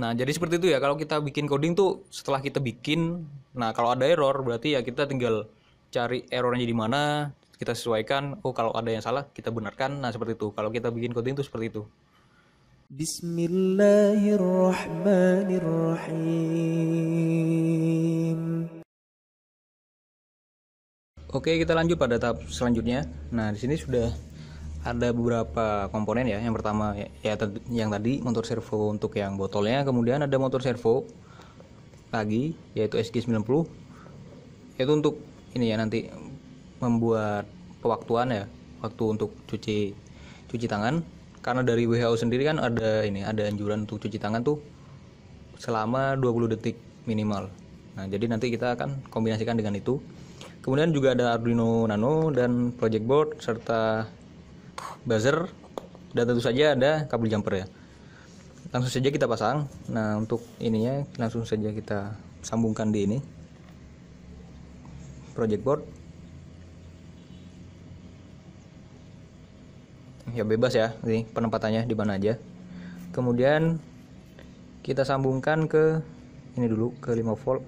Nah, jadi seperti itu ya. Kalau kita bikin coding tuh setelah kita bikin, nah kalau ada error berarti ya kita tinggal cari errornya di mana, kita sesuaikan. Oh, kalau ada yang salah kita benarkan. Nah, seperti itu. Kalau kita bikin coding tuh seperti itu. Bismillahirrahmanirrahim. Oke, kita lanjut pada tahap selanjutnya. Nah, di sini sudah ada beberapa komponen ya. Yang pertama ya, ya yang tadi motor servo untuk yang botolnya, kemudian ada motor servo lagi yaitu SG90. Itu untuk ini ya nanti membuat pewaktuan ya, waktu untuk cuci cuci tangan. Karena dari WHO sendiri kan ada ini, ada anjuran untuk cuci tangan tuh selama 20 detik minimal. Nah, jadi nanti kita akan kombinasikan dengan itu. Kemudian juga ada Arduino Nano dan project board serta buzzer dan tentu saja ada kabel jumper ya langsung saja kita pasang nah untuk ininya langsung saja kita sambungkan di ini project board ya bebas ya ini penempatannya di mana aja kemudian kita sambungkan ke ini dulu ke 5 volt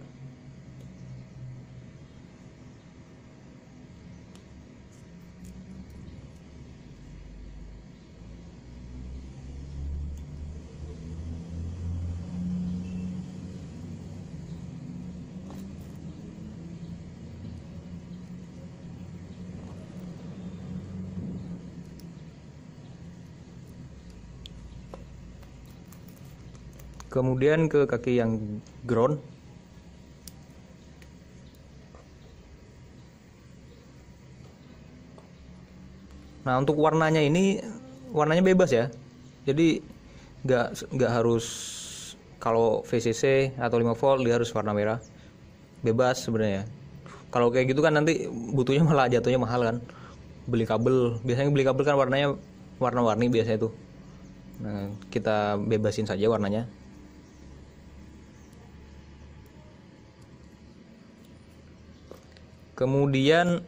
kemudian ke kaki yang ground nah untuk warnanya ini warnanya bebas ya jadi nggak nggak harus kalau VCC atau 5 volt dia harus warna merah bebas sebenarnya kalau kayak gitu kan nanti butuhnya malah jatuhnya mahal kan beli kabel biasanya beli kabel kan warnanya warna-warni biasanya tuh nah, kita bebasin saja warnanya kemudian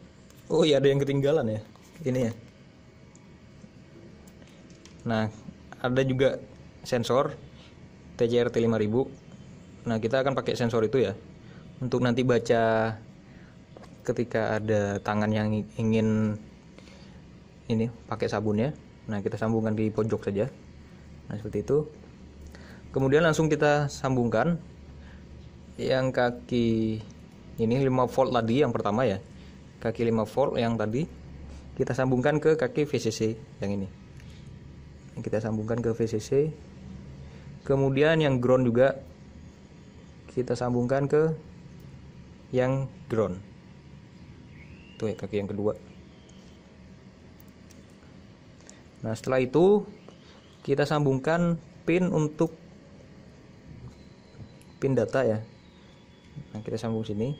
oh iya ada yang ketinggalan ya ini ya nah ada juga sensor TCRT 5000 nah kita akan pakai sensor itu ya untuk nanti baca ketika ada tangan yang ingin ini pakai ya. nah kita sambungkan di pojok saja nah seperti itu kemudian langsung kita sambungkan yang kaki ini 5 volt tadi yang pertama ya kaki 5 volt yang tadi kita sambungkan ke kaki VCC yang ini kita sambungkan ke VCC kemudian yang ground juga kita sambungkan ke yang ground tuh ya kaki yang kedua nah setelah itu kita sambungkan pin untuk pin data ya nah kita sambung sini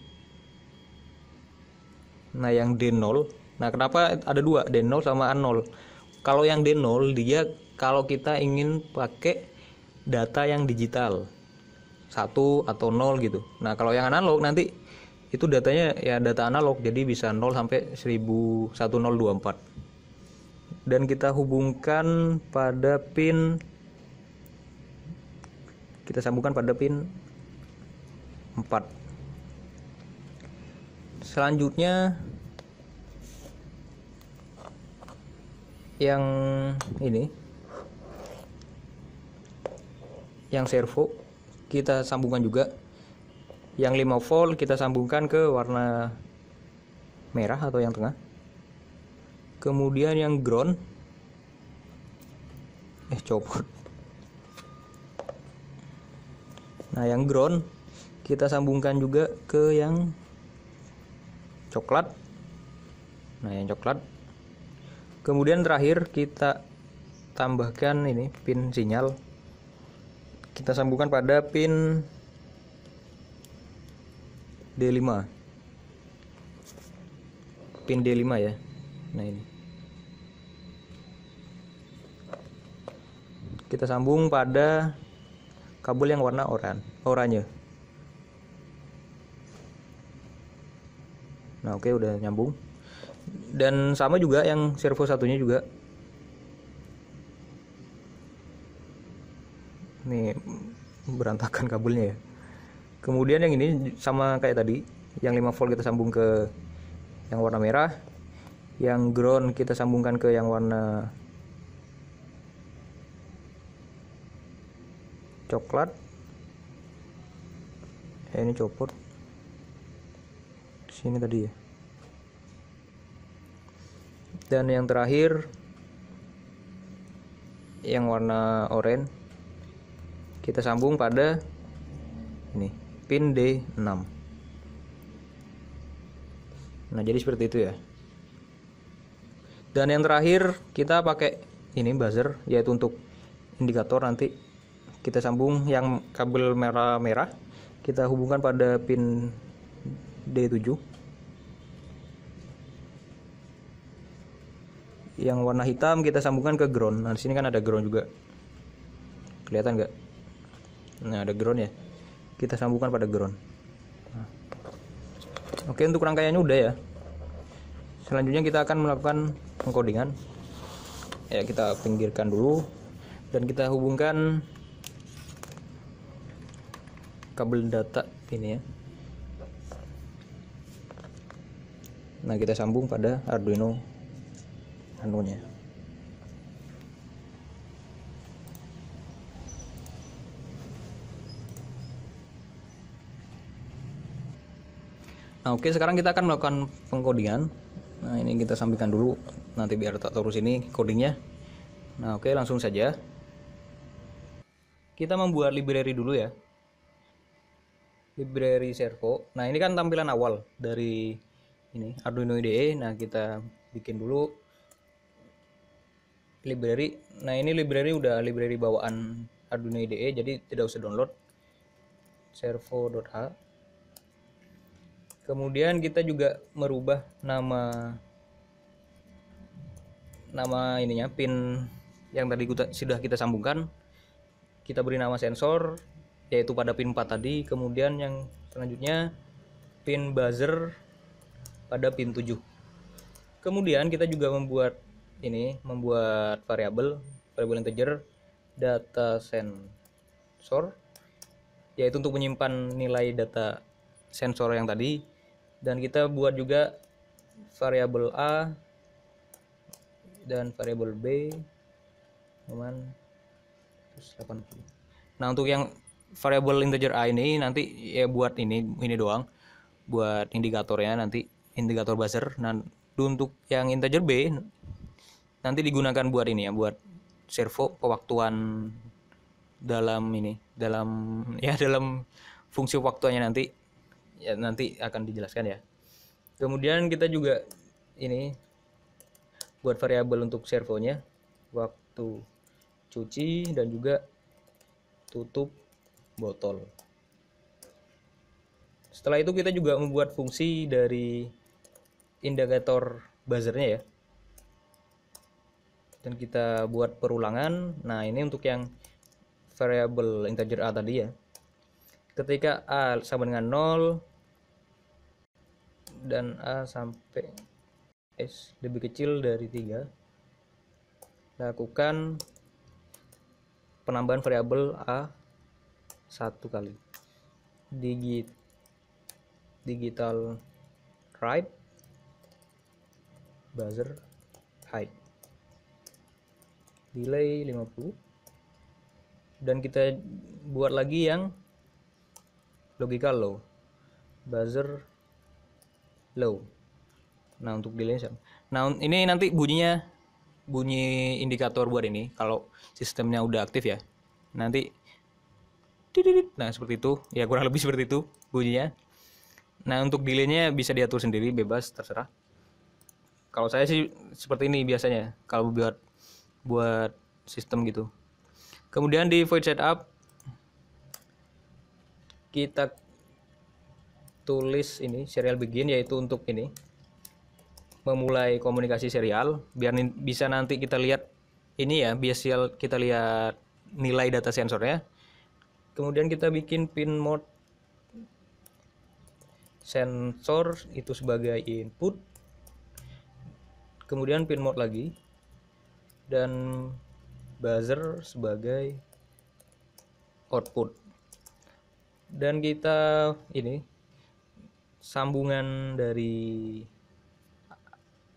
nah yang D0 nah kenapa ada dua D0 sama A0 kalau yang D0 dia kalau kita ingin pakai data yang digital satu atau nol gitu nah kalau yang analog nanti itu datanya ya data analog jadi bisa 0 sampai 1024 dan kita hubungkan pada pin kita sambungkan pada pin 4 selanjutnya yang ini yang servo kita sambungkan juga yang 5 volt kita sambungkan ke warna merah atau yang tengah kemudian yang ground eh copot nah yang ground kita sambungkan juga ke yang coklat nah yang coklat kemudian terakhir kita tambahkan ini pin sinyal kita sambungkan pada pin D5 pin D5 ya nah ini kita sambung pada kabel yang warna oranye oranye nah oke okay, udah nyambung dan sama juga yang servo satunya juga nih berantakan kabelnya ya kemudian yang ini sama kayak tadi yang 5 volt kita sambung ke yang warna merah yang ground kita sambungkan ke yang warna coklat eh, ini copot sini tadi ya dan yang terakhir yang warna oranye kita sambung pada ini pin D6 nah jadi seperti itu ya dan yang terakhir kita pakai ini buzzer yaitu untuk indikator nanti kita sambung yang kabel merah-merah kita hubungkan pada pin D7 yang warna hitam kita sambungkan ke ground nah di sini kan ada ground juga kelihatan nggak nah ada ground ya kita sambungkan pada ground nah. oke untuk rangkaiannya udah ya selanjutnya kita akan melakukan pengkodingan ya kita pinggirkan dulu dan kita hubungkan kabel data ini ya nah kita sambung pada Arduino anunya Nah, oke, sekarang kita akan melakukan pengkodingan. Nah, ini kita sampaikan dulu nanti biar tak terus ini codingnya. Nah, oke, langsung saja. Kita membuat library dulu ya. Library servo. Nah, ini kan tampilan awal dari ini Arduino IDE nah kita bikin dulu library nah ini library udah library bawaan Arduino IDE jadi tidak usah download servo.h kemudian kita juga merubah nama nama ininya pin yang tadi kita, sudah kita sambungkan kita beri nama sensor yaitu pada pin 4 tadi kemudian yang selanjutnya pin buzzer pada pin 7 kemudian kita juga membuat ini membuat variabel variabel integer data sensor yaitu untuk menyimpan nilai data sensor yang tadi dan kita buat juga variabel A dan variabel B cuman 80. Nah, untuk yang variabel integer A ini nanti ya buat ini ini doang buat indikatornya nanti integrator buzzer nah untuk yang integer B nanti digunakan buat ini ya buat servo pewaktuan dalam ini dalam ya dalam fungsi waktunya nanti ya nanti akan dijelaskan ya kemudian kita juga ini buat variabel untuk servonya waktu cuci dan juga tutup botol setelah itu kita juga membuat fungsi dari indikator buzzernya ya dan kita buat perulangan nah ini untuk yang variabel integer a tadi ya ketika a sama dengan 0 dan a sampai s lebih kecil dari 3 lakukan penambahan variabel a satu kali digit digital write buzzer high delay 50 dan kita buat lagi yang logical low buzzer low nah untuk delay nah ini nanti bunyinya bunyi indikator buat ini kalau sistemnya udah aktif ya nanti nah seperti itu ya kurang lebih seperti itu bunyinya nah untuk delaynya bisa diatur sendiri bebas terserah kalau saya sih seperti ini biasanya kalau buat buat sistem gitu kemudian di void setup kita tulis ini serial begin yaitu untuk ini memulai komunikasi serial biar bisa nanti kita lihat ini ya biasal kita lihat nilai data sensornya kemudian kita bikin pin mode sensor itu sebagai input kemudian pin mode lagi dan buzzer sebagai output dan kita ini sambungan dari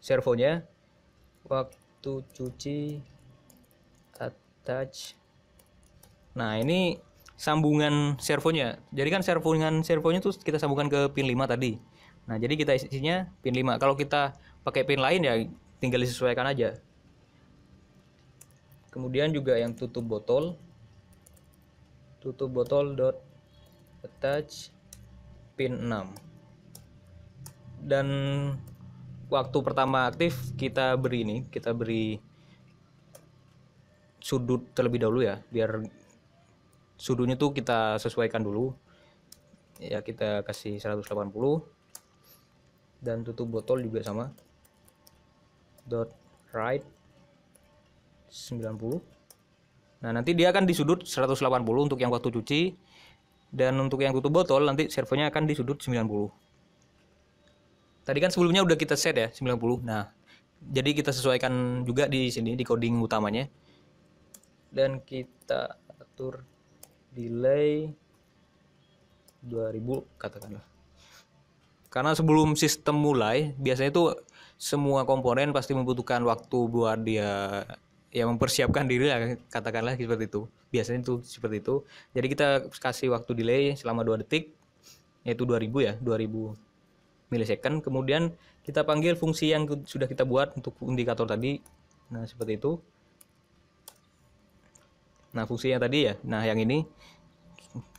servonya waktu cuci attach nah ini sambungan servonya jadi kan sambungan servonya tuh kita sambungkan ke pin 5 tadi nah jadi kita isinya pin 5 kalau kita pakai pin lain ya tinggal disesuaikan aja kemudian juga yang tutup botol tutup botol dot attach pin 6 dan waktu pertama aktif kita beri ini kita beri sudut terlebih dahulu ya biar sudutnya tuh kita sesuaikan dulu ya kita kasih 180 dan tutup botol juga sama dot right 90 nah nanti dia akan di sudut 180 untuk yang waktu cuci dan untuk yang tutup botol nanti servonya akan di sudut 90 tadi kan sebelumnya udah kita set ya 90 nah jadi kita sesuaikan juga di sini di coding utamanya dan kita atur delay 2000 katakanlah karena sebelum sistem mulai biasanya itu semua komponen pasti membutuhkan waktu buat dia ya mempersiapkan diri lah katakanlah seperti itu biasanya itu seperti itu jadi kita kasih waktu delay selama dua detik yaitu 2000 ya 2000 milisecond kemudian kita panggil fungsi yang sudah kita buat untuk indikator tadi nah seperti itu nah fungsinya tadi ya nah yang ini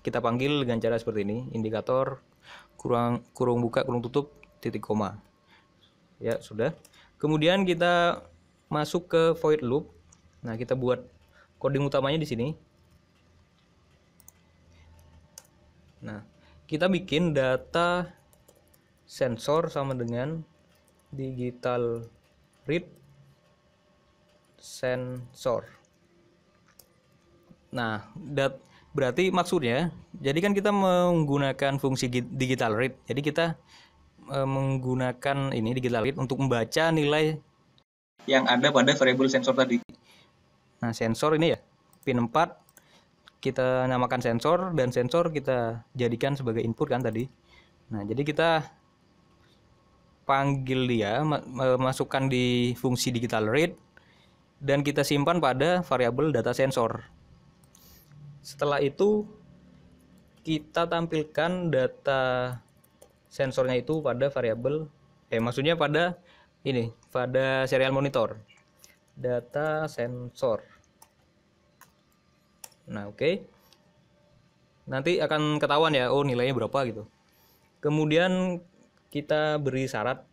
kita panggil dengan cara seperti ini indikator kurang kurung buka kurung tutup titik koma ya sudah kemudian kita masuk ke void loop nah kita buat coding utamanya di sini nah kita bikin data sensor sama dengan digital read sensor nah dat berarti maksudnya jadi kan kita menggunakan fungsi digital read jadi kita E, menggunakan ini digital read untuk membaca nilai yang ada pada variable sensor tadi. Nah, sensor ini ya, pin 4 kita namakan sensor dan sensor kita jadikan sebagai input kan tadi. Nah, jadi kita panggil dia, e, masukkan di fungsi digital read dan kita simpan pada variabel data sensor. Setelah itu kita tampilkan data sensornya itu pada variabel eh maksudnya pada ini pada serial monitor data sensor nah oke okay. nanti akan ketahuan ya oh nilainya berapa gitu kemudian kita beri syarat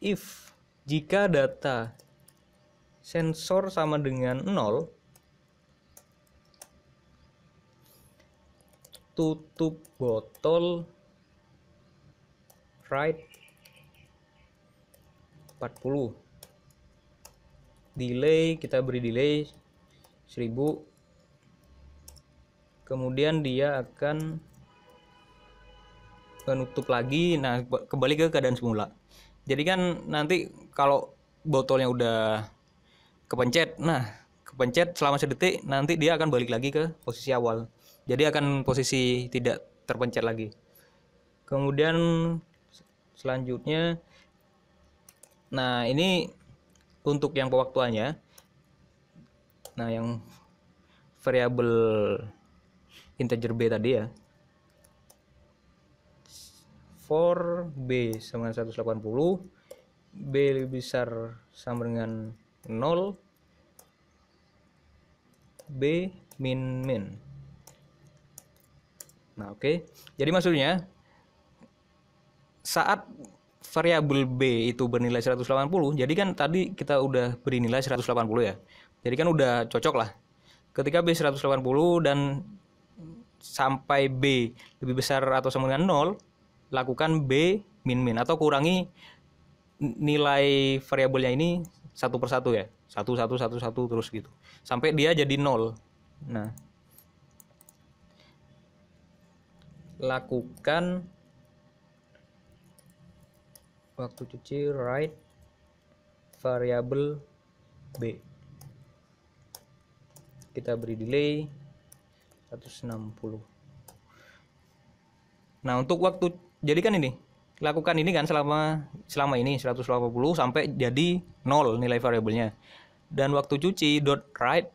if jika data sensor sama dengan 0 tutup botol fried 40 delay kita beri delay 1000 kemudian dia akan menutup lagi nah kembali ke keadaan semula jadi kan nanti kalau botolnya udah kepencet nah kepencet selama sedetik nanti dia akan balik lagi ke posisi awal jadi akan posisi tidak terpencet lagi kemudian selanjutnya nah ini untuk yang pewaktuannya nah yang variabel integer b tadi ya for b sama dengan 180 b lebih besar sama dengan 0 b min min nah oke okay. jadi maksudnya saat variabel B itu bernilai 180, jadi kan tadi kita udah beri nilai 180 ya. Jadi kan udah cocok lah. Ketika B 180 dan sampai B lebih besar atau sama dengan 0, lakukan B min min atau kurangi nilai variabelnya ini satu persatu ya. Satu, satu, satu, satu, terus gitu. Sampai dia jadi 0. Nah, lakukan waktu cuci write variable b kita beri delay 160 nah untuk waktu jadikan ini lakukan ini kan selama selama ini 180 sampai jadi nol nilai variabelnya dan waktu cuci dot write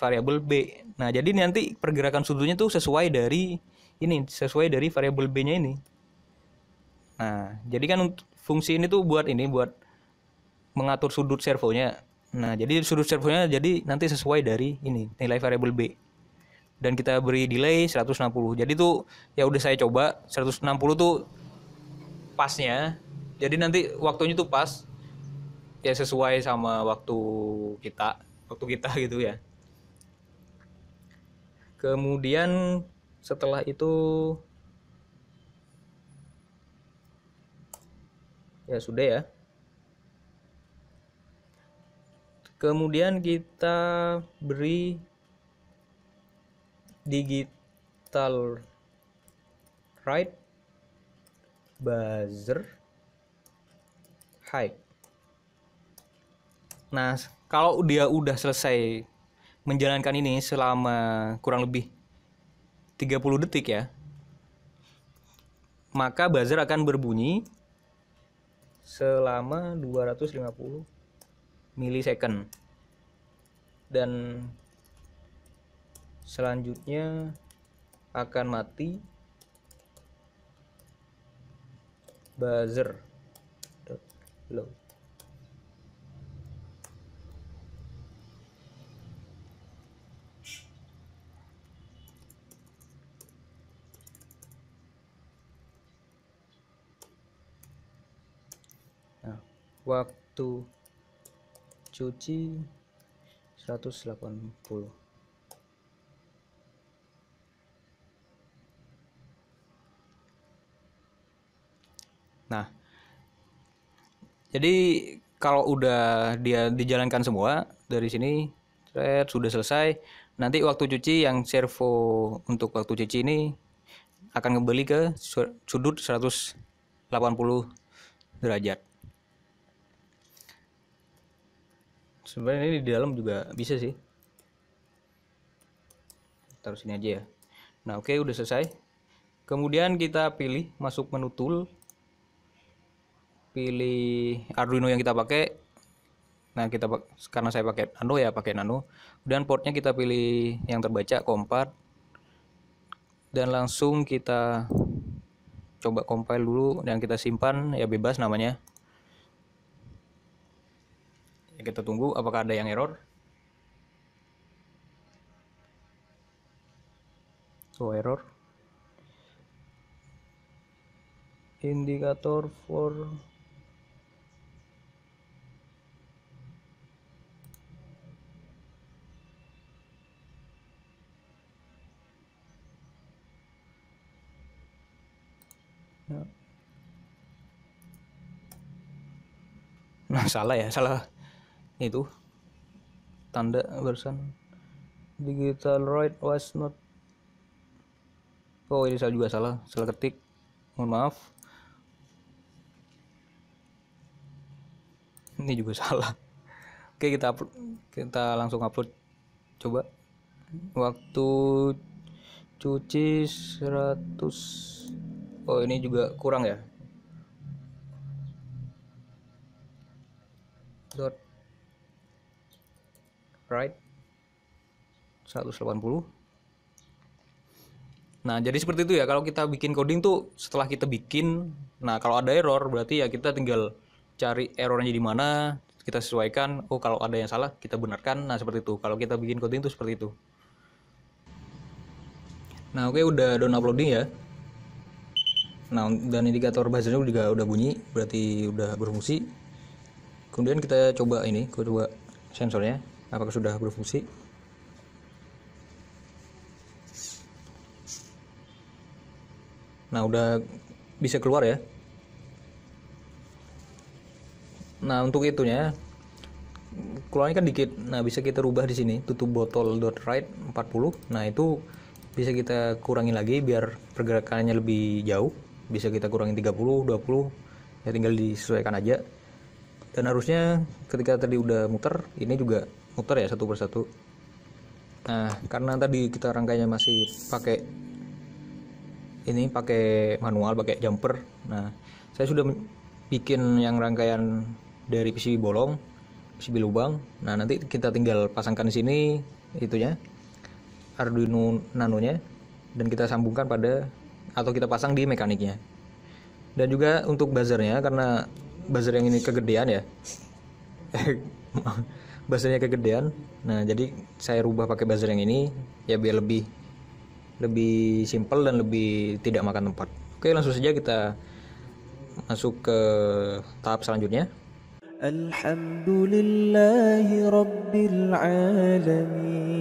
variabel b nah jadi nanti pergerakan sudutnya tuh sesuai dari ini sesuai dari variabel b nya ini nah jadi kan untuk fungsi ini tuh buat ini buat mengatur sudut servonya nah jadi sudut servonya jadi nanti sesuai dari ini nilai variable b dan kita beri delay 160 jadi tuh ya udah saya coba 160 tuh pasnya jadi nanti waktunya tuh pas ya sesuai sama waktu kita waktu kita gitu ya kemudian setelah itu ya sudah ya kemudian kita beri digital right buzzer high nah kalau dia udah selesai menjalankan ini selama kurang lebih 30 detik ya maka buzzer akan berbunyi selama 250 milisecond dan selanjutnya akan mati buzzer waktu cuci 180 nah jadi kalau udah dia dijalankan semua dari sini thread sudah selesai nanti waktu cuci yang servo untuk waktu cuci ini akan kembali ke sudut 180 derajat sebenarnya ini di dalam juga bisa sih taruh sini aja ya nah oke okay, udah selesai kemudian kita pilih masuk menu tool pilih Arduino yang kita pakai nah kita karena saya pakai nano ya pakai nano dan portnya kita pilih yang terbaca kompat dan langsung kita coba compile dulu dan kita simpan ya bebas namanya kita tunggu apakah ada yang error oh error indikator for Nah, salah ya, salah itu tanda barusan digital right was not oh ini saya juga salah salah ketik mohon maaf ini juga salah oke kita upload, kita langsung upload coba waktu cuci 100 oh ini juga kurang ya dot right 180 nah jadi seperti itu ya kalau kita bikin coding tuh setelah kita bikin nah kalau ada error berarti ya kita tinggal cari errornya di mana kita sesuaikan oh kalau ada yang salah kita benarkan nah seperti itu kalau kita bikin coding tuh seperti itu nah oke okay, udah down uploading ya nah dan indikator bahasanya juga udah bunyi berarti udah berfungsi kemudian kita coba ini kita coba sensornya apakah sudah berfungsi nah udah bisa keluar ya nah untuk itunya keluarnya kan dikit nah bisa kita rubah di sini tutup botol dot right 40 nah itu bisa kita kurangi lagi biar pergerakannya lebih jauh bisa kita kurangi 30 20 ya tinggal disesuaikan aja dan harusnya ketika tadi udah muter ini juga muter ya satu persatu nah karena tadi kita rangkainya masih pakai ini pakai manual pakai jumper nah saya sudah bikin yang rangkaian dari PCB bolong PCB lubang nah nanti kita tinggal pasangkan di sini itunya Arduino nanonya dan kita sambungkan pada atau kita pasang di mekaniknya dan juga untuk buzzernya karena buzzer yang ini kegedean ya eh, buzzernya kegedean nah jadi saya rubah pakai buzzer yang ini ya biar lebih lebih simpel dan lebih tidak makan tempat oke langsung saja kita masuk ke tahap selanjutnya Alhamdulillahi Rabbil Alamin